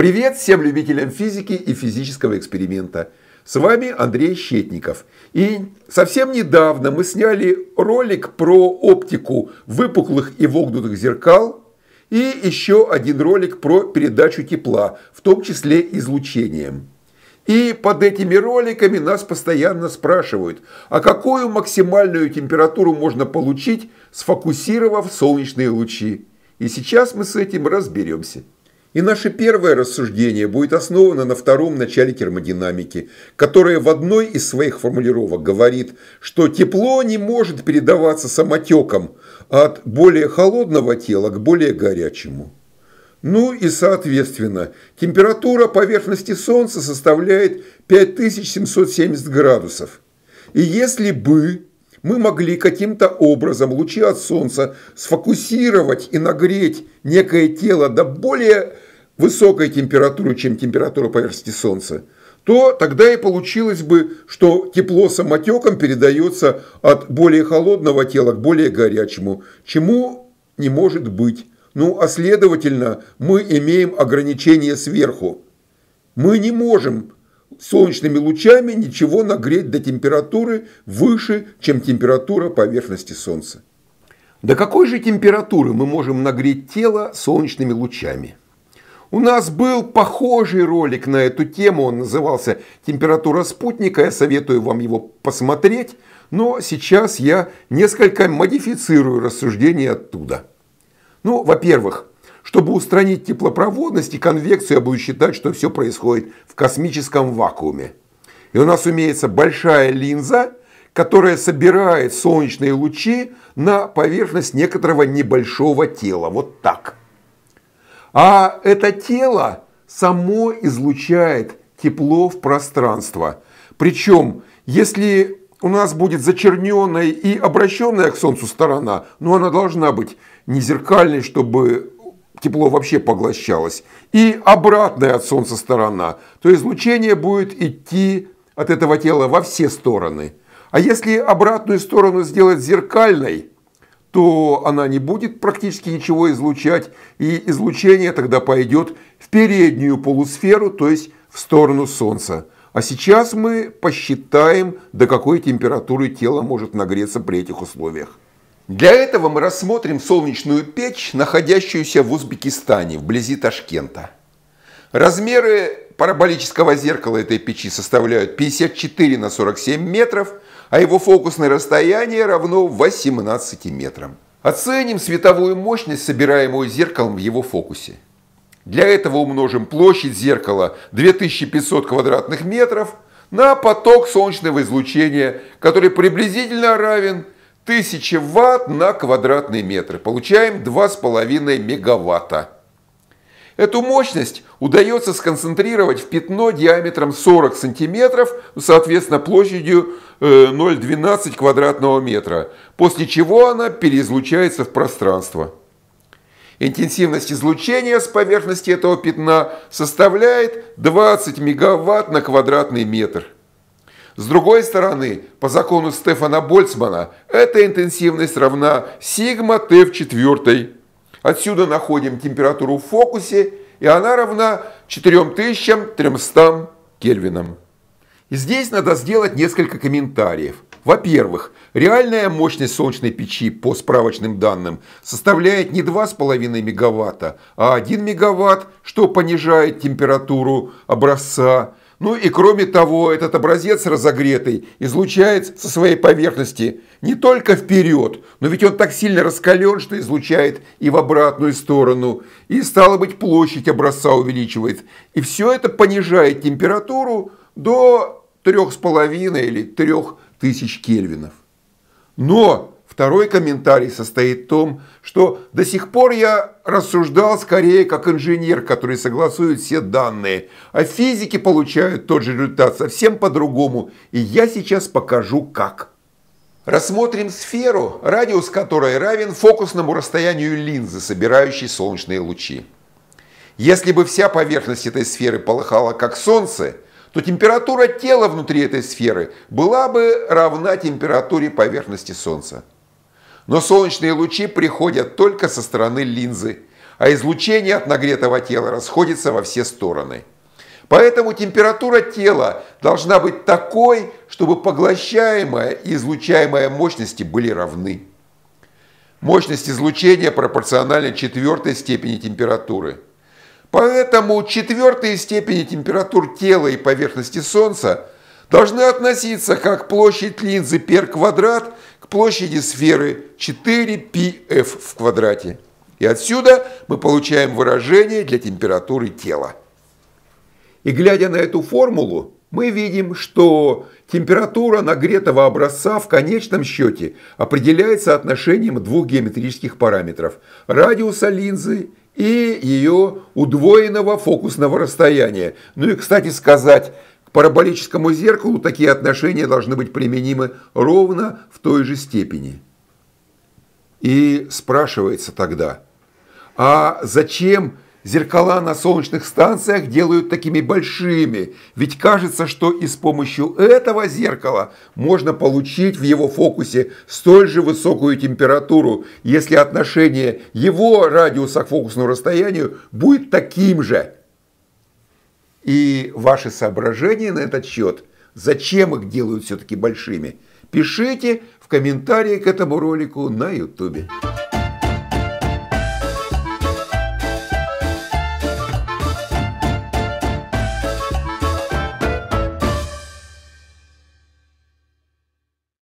Привет всем любителям физики и физического эксперимента. С вами Андрей Щетников. И совсем недавно мы сняли ролик про оптику выпуклых и вогнутых зеркал и еще один ролик про передачу тепла, в том числе излучением. И под этими роликами нас постоянно спрашивают, а какую максимальную температуру можно получить, сфокусировав солнечные лучи. И сейчас мы с этим разберемся. И наше первое рассуждение будет основано на втором начале термодинамики, которое в одной из своих формулировок говорит, что тепло не может передаваться самотеком от более холодного тела к более горячему. Ну и соответственно, температура поверхности Солнца составляет 5770 градусов. И если бы мы могли каким-то образом лучи от Солнца сфокусировать и нагреть некое тело до более высокой температуры, чем температура поверхности Солнца, то тогда и получилось бы, что тепло самотеком передается от более холодного тела к более горячему, чему не может быть. Ну, а следовательно, мы имеем ограничение сверху. Мы не можем солнечными лучами ничего нагреть до температуры выше, чем температура поверхности Солнца. До какой же температуры мы можем нагреть тело солнечными лучами? У нас был похожий ролик на эту тему, он назывался «Температура спутника», я советую вам его посмотреть, но сейчас я несколько модифицирую рассуждение оттуда. Ну, во-первых, чтобы устранить теплопроводность и конвекцию, я буду считать, что все происходит в космическом вакууме. И у нас имеется большая линза, которая собирает солнечные лучи на поверхность некоторого небольшого тела, вот так – а это тело само излучает тепло в пространство. Причем, если у нас будет зачерненная и обращенная к Солнцу сторона, но ну, она должна быть не зеркальной, чтобы тепло вообще поглощалось, и обратная от Солнца сторона, то излучение будет идти от этого тела во все стороны. А если обратную сторону сделать зеркальной, то она не будет практически ничего излучать, и излучение тогда пойдет в переднюю полусферу, то есть в сторону Солнца. А сейчас мы посчитаем, до какой температуры тело может нагреться при этих условиях. Для этого мы рассмотрим солнечную печь, находящуюся в Узбекистане, вблизи Ташкента. Размеры параболического зеркала этой печи составляют 54 на 47 метров, а его фокусное расстояние равно 18 метрам. Оценим световую мощность, собираемую зеркалом в его фокусе. Для этого умножим площадь зеркала 2500 квадратных метров на поток солнечного излучения, который приблизительно равен 1000 ватт на квадратный метр. Получаем 2,5 мегаватта. Эту мощность удается сконцентрировать в пятно диаметром 40 сантиметров, соответственно площадью 0,12 э, квадратного метра, после чего она переизлучается в пространство. Интенсивность излучения с поверхности этого пятна составляет 20 мегаватт на квадратный метр. С другой стороны, по закону Стефана Больцмана, эта интенсивность равна сигма Т в четвертой Отсюда находим температуру в фокусе, и она равна 4300 кельвинам. И здесь надо сделать несколько комментариев. Во-первых, реальная мощность солнечной печи по справочным данным составляет не 2,5 мегаватта, а 1 мегаватт, что понижает температуру образца ну и кроме того, этот образец разогретый излучает со своей поверхности не только вперед, но ведь он так сильно раскален, что излучает и в обратную сторону. И стало быть, площадь образца увеличивает. И все это понижает температуру до 3,5 или 3000 кельвинов. Но Второй комментарий состоит в том, что до сих пор я рассуждал скорее как инженер, который согласует все данные, а физики получают тот же результат совсем по-другому, и я сейчас покажу как. Рассмотрим сферу, радиус которой равен фокусному расстоянию линзы, собирающей солнечные лучи. Если бы вся поверхность этой сферы полыхала как солнце, то температура тела внутри этой сферы была бы равна температуре поверхности солнца. Но солнечные лучи приходят только со стороны линзы, а излучение от нагретого тела расходится во все стороны. Поэтому температура тела должна быть такой, чтобы поглощаемая и излучаемая мощности были равны. Мощность излучения пропорциональна четвертой степени температуры. Поэтому четвертые степени температур тела и поверхности Солнца должны относиться как площадь линзы пер квадрат площади сферы 4πf в квадрате. И отсюда мы получаем выражение для температуры тела. И глядя на эту формулу, мы видим, что температура нагретого образца в конечном счете определяется отношением двух геометрических параметров – радиуса линзы и ее удвоенного фокусного расстояния. Ну и, кстати сказать, параболическому зеркалу такие отношения должны быть применимы ровно в той же степени. И спрашивается тогда, а зачем зеркала на солнечных станциях делают такими большими? Ведь кажется, что и с помощью этого зеркала можно получить в его фокусе столь же высокую температуру, если отношение его радиуса к фокусному расстоянию будет таким же – и ваши соображения на этот счет, зачем их делают все-таки большими, пишите в комментарии к этому ролику на YouTube.